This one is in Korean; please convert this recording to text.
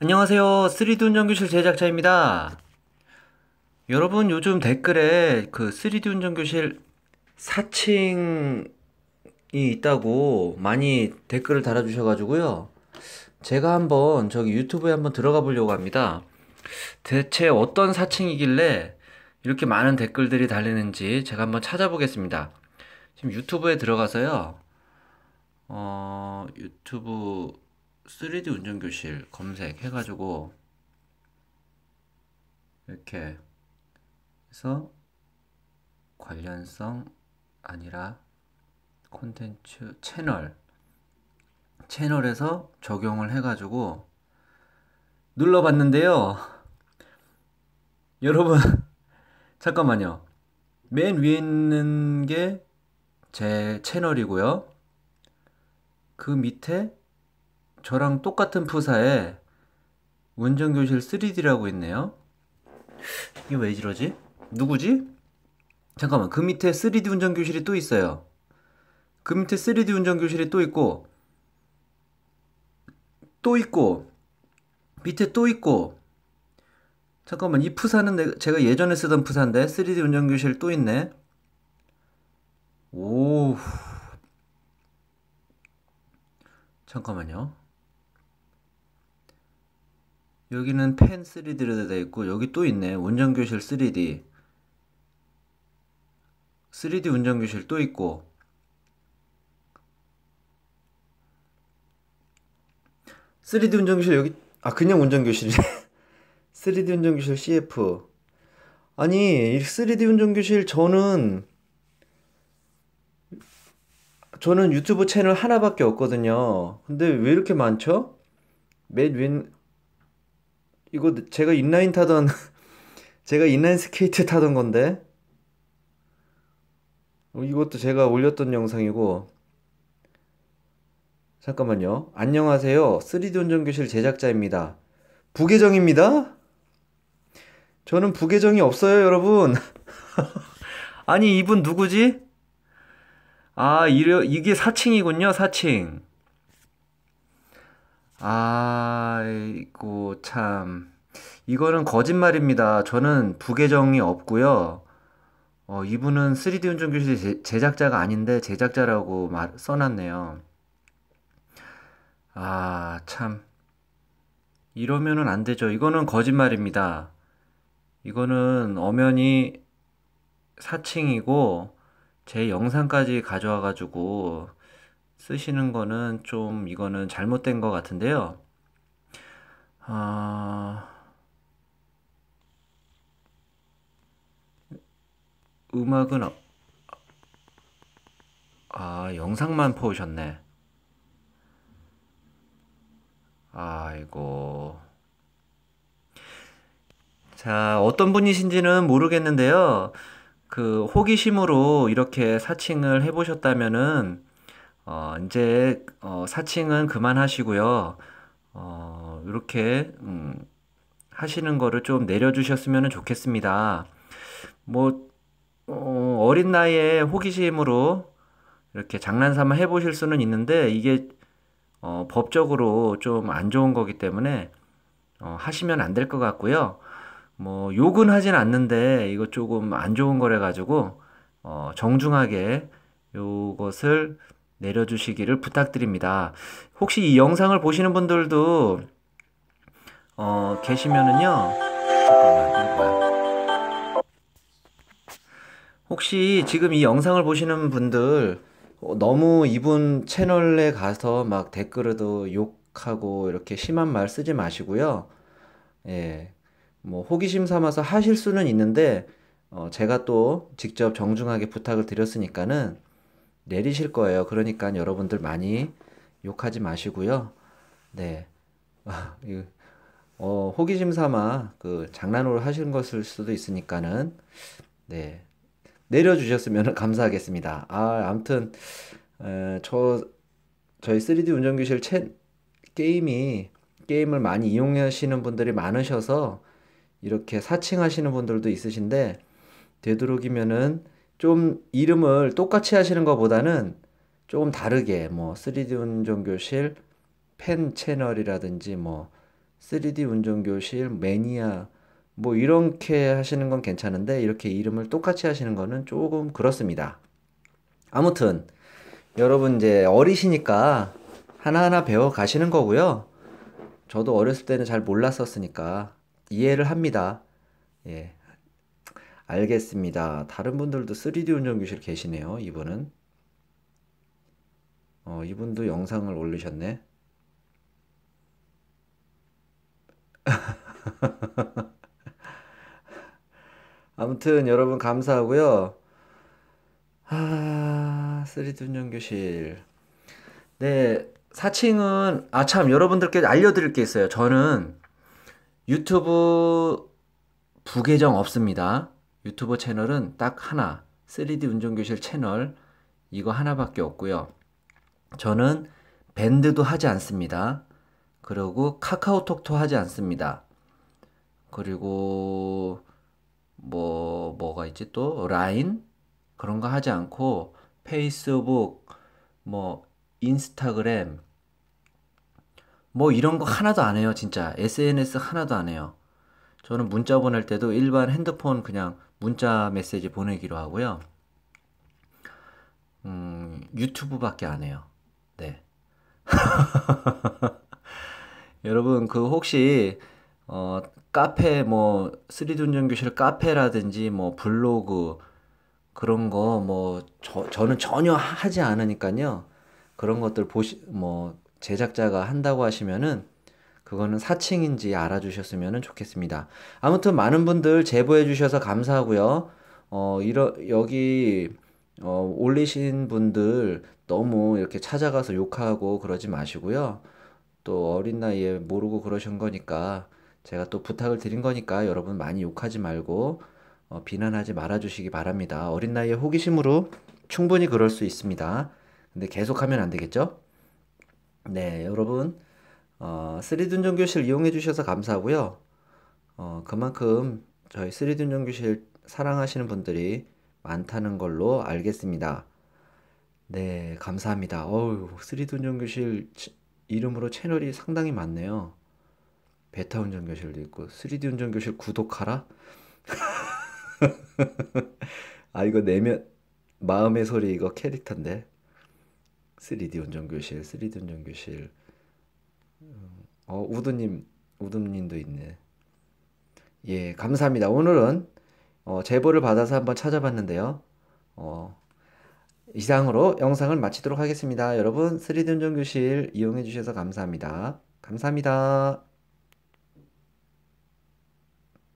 안녕하세요. 3D 운전교실 제작자입니다. 여러분 요즘 댓글에 그 3D 운전교실 사칭이 있다고 많이 댓글을 달아주셔가지고요. 제가 한번 저기 유튜브에 한번 들어가 보려고 합니다. 대체 어떤 사칭이길래 이렇게 많은 댓글들이 달리는지 제가 한번 찾아보겠습니다. 지금 유튜브에 들어가서요. 어, 유튜브 3D 운전교실 검색해가지고 이렇게 해서 관련성 아니라 콘텐츠 채널 채널에서 적용을 해가지고 눌러봤는데요. 여러분 잠깐만요. 맨 위에 있는 게 제 채널이고요. 그 밑에 저랑 똑같은 프사에운전교실 3D라고 있네요. 이게 왜 이러지? 누구지? 잠깐만, 그 밑에 3D 운전교실이 또 있어요. 그 밑에 3D 운전교실이 또 있고, 또 있고, 밑에 또 있고, 잠깐만, 이프사는 제가 예전에 쓰던 프사인데 3D 운전교실 또 있네. 오. 우 잠깐만요. 여기는 펜 3D로 되어 있고 여기 또 있네 운전교실 3D 3D 운전교실 또 있고 3D 운전교실 여기 아 그냥 운전교실이 쓰 3D 운전교실 CF 아니 3D 운전교실 저는 저는 유튜브 채널 하나밖에 없거든요 근데 왜 이렇게 많죠? 맨 위에 이거 제가 인라인 타던 제가 인라인 스케이트 타던 건데 어, 이것도 제가 올렸던 영상이고 잠깐만요. 안녕하세요. 3D 운전교실 제작자입니다. 부계정입니다. 저는 부계정이 없어요, 여러분. 아니, 이분 누구지? 아, 이래, 이게 4층이군요, 4층. 아, 참 이거는 거짓말입니다. 저는 부계정이 없고요. 어, 이분은 3D 운전교실 제작자가 아닌데 제작자라고 말, 써놨네요. 아, 참. 이러면은 안 되죠. 이거는 거짓말입니다. 이거는 엄연히 사칭이고, 제 영상까지 가져와가지고 쓰시는 거는 좀 이거는 잘못된 것 같은데요. 아, 음악은 아, 아 영상만 보셨네. 아이고. 자, 어떤 분이신지는 모르겠는데요. 그 호기심으로 이렇게 사칭을 해보셨다면은 어, 이제 어, 사칭은 그만하시고요. 어, 이렇게 음, 하시는 거를 좀 내려주셨으면 좋겠습니다. 뭐 어, 어린 나이에 호기심으로 이렇게 장난삼아 해보실 수는 있는데 이게 어, 법적으로 좀 안 좋은 거기 때문에 어, 하시면 안 될 것 같고요. 뭐 욕은 하진 않는데 이거 조금 안 좋은 거래 가지고 어, 정중하게 요것을 내려주시기를 부탁드립니다. 혹시 이 영상을 보시는 분들도 어, 계시면은요. 잠깐만, 혹시 지금 이 영상을 보시는 분들 어, 너무 이분 채널에 가서 막 댓글에도 욕하고 이렇게 심한 말 쓰지 마시고요. 예. 뭐 호기심 삼아서 하실 수는 있는데 어, 제가 또 직접 정중하게 부탁을 드렸으니까는 내리실 거예요. 그러니까 여러분들 많이 욕하지 마시고요. 네. 아, 어, 호기심 삼아 그 장난으로 하신 것일 수도 있으니까는 네. 내려주셨으면 감사하겠습니다. 아, 아무튼 에, 저 저희 3D 운전교실 채, 게임이 게임을 많이 이용하시는 분들이 많으셔서 이렇게 사칭하시는 분들도 있으신데 되도록이면은 좀 이름을 똑같이 하시는 것보다는 조금 다르게 뭐 3D 운전교실 팬 채널이라든지 뭐 3D 운전교실 매니아 뭐 이렇게 하시는 건 괜찮은데 이렇게 이름을 똑같이 하시는 거는 조금 그렇습니다. 아무튼 여러분 이제 어리시니까 하나하나 배워 가시는 거고요. 저도 어렸을 때는 잘 몰랐었으니까 이해를 합니다. 예. 알겠습니다. 다른 분들도 3D 운전교실 계시네요. 이분은. 어, 이분도 영상을 올리셨네. 아무튼 여러분 감사하고요. 아, 3D 운전교실. 네, 사칭은 아 참 여러분들께 알려드릴 게 있어요. 저는 유튜브 부계정 없습니다. 유튜브 채널은 딱 하나 3D 운전교실 채널 이거 하나밖에 없고요. 저는 밴드도 하지 않습니다. 그리고 카카오톡도 하지 않습니다. 그리고 뭐 뭐가 있지 또 라인 그런 거 하지 않고 페이스북 뭐 인스타그램 뭐 이런 거 하나도 안 해요 진짜 SNS 하나도 안 해요 저는 문자 보낼 때도 일반 핸드폰 그냥 문자 메시지 보내기로 하고요. 음, 유튜브밖에 안 해요. 네. 여러분, 그 혹시, 어, 카페, 뭐, 3둔전교실 카페라든지, 뭐, 블로그, 그런 거, 뭐, 저, 저는 전혀 하지 않으니까요. 그런 것들 보시, 뭐, 제작자가 한다고 하시면은, 그거는 사칭인지 알아주셨으면 좋겠습니다. 아무튼 많은 분들 제보해 주셔서 감사하고요. 어, 이러, 여기 어, 올리신 분들 너무 이렇게 찾아가서 욕하고 그러지 마시고요. 또 어린 나이에 모르고 그러신 거니까 제가 또 부탁을 드린 거니까 여러분 많이 욕하지 말고 어, 비난하지 말아주시기 바랍니다. 어린 나이에 호기심으로 충분히 그럴 수 있습니다. 근데 계속하면 안 되겠죠? 네, 여러분. 어, 3둔 전교실 이용해 주셔서 감사하고요. 어, 그만큼 저희 3둔 전교실 사랑하시는 분들이 많다는 걸로 알겠습니다. 네, 감사합니다. 어우, 3둔 정교실 이름으로 채널이 상당히 많네요. 베타 운전교실도 있고 3D 운전교실 구독하라? 아 이거 내면 마음의 소리 이거 캐릭터인데 3D 운전교실 3D 운전교실 어, 우드님, 우드님도 있네. 예, 감사합니다. 오늘은 어, 제보를 받아서 한번 찾아봤는데요. 어, 이상으로 영상을 마치도록 하겠습니다. 여러분, 3D 운전 교실 이용해 주셔서 감사합니다. 감사합니다.